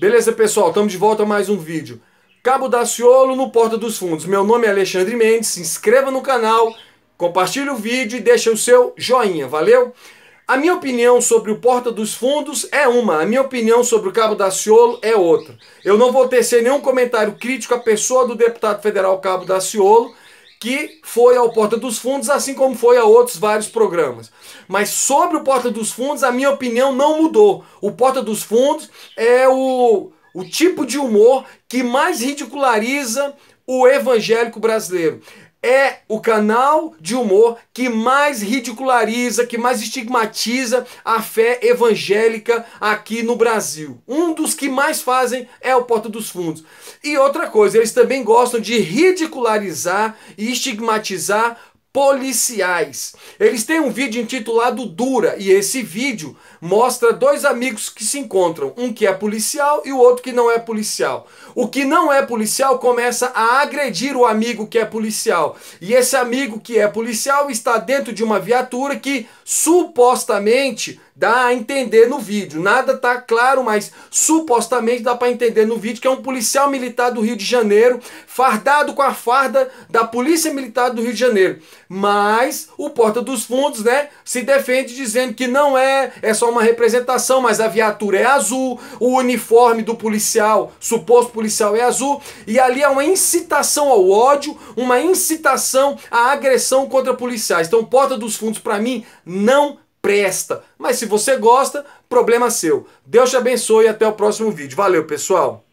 Beleza, pessoal? Estamos de volta a mais um vídeo. Cabo Daciolo no Porta dos Fundos. Meu nome é Alexandre Mendes. Se inscreva no canal, compartilhe o vídeo e deixe o seu joinha, valeu? A minha opinião sobre o Porta dos Fundos é uma, a minha opinião sobre o Cabo Daciolo é outra. Eu não vou tecer nenhum comentário crítico à pessoa do deputado federal Cabo Daciolo, que foi ao Porta dos Fundos, assim como foi a outros vários programas. Mas sobre o Porta dos Fundos, a minha opinião não mudou. O Porta dos Fundos é o, o tipo de humor que mais ridiculariza o evangélico brasileiro é o canal de humor que mais ridiculariza, que mais estigmatiza a fé evangélica aqui no Brasil. Um dos que mais fazem é o Porta dos Fundos. E outra coisa, eles também gostam de ridicularizar e estigmatizar policiais. Eles têm um vídeo intitulado Dura e esse vídeo mostra dois amigos que se encontram, um que é policial e o outro que não é policial. O que não é policial começa a agredir o amigo que é policial. E esse amigo que é policial está dentro de uma viatura que supostamente Dá a entender no vídeo, nada tá claro, mas supostamente dá para entender no vídeo que é um policial militar do Rio de Janeiro, fardado com a farda da Polícia Militar do Rio de Janeiro. Mas o porta dos fundos, né, se defende dizendo que não é, é só uma representação, mas a viatura é azul, o uniforme do policial, suposto policial é azul, e ali é uma incitação ao ódio, uma incitação à agressão contra policiais. Então, porta dos fundos para mim não presta. Mas se você gosta, problema seu. Deus te abençoe e até o próximo vídeo. Valeu, pessoal!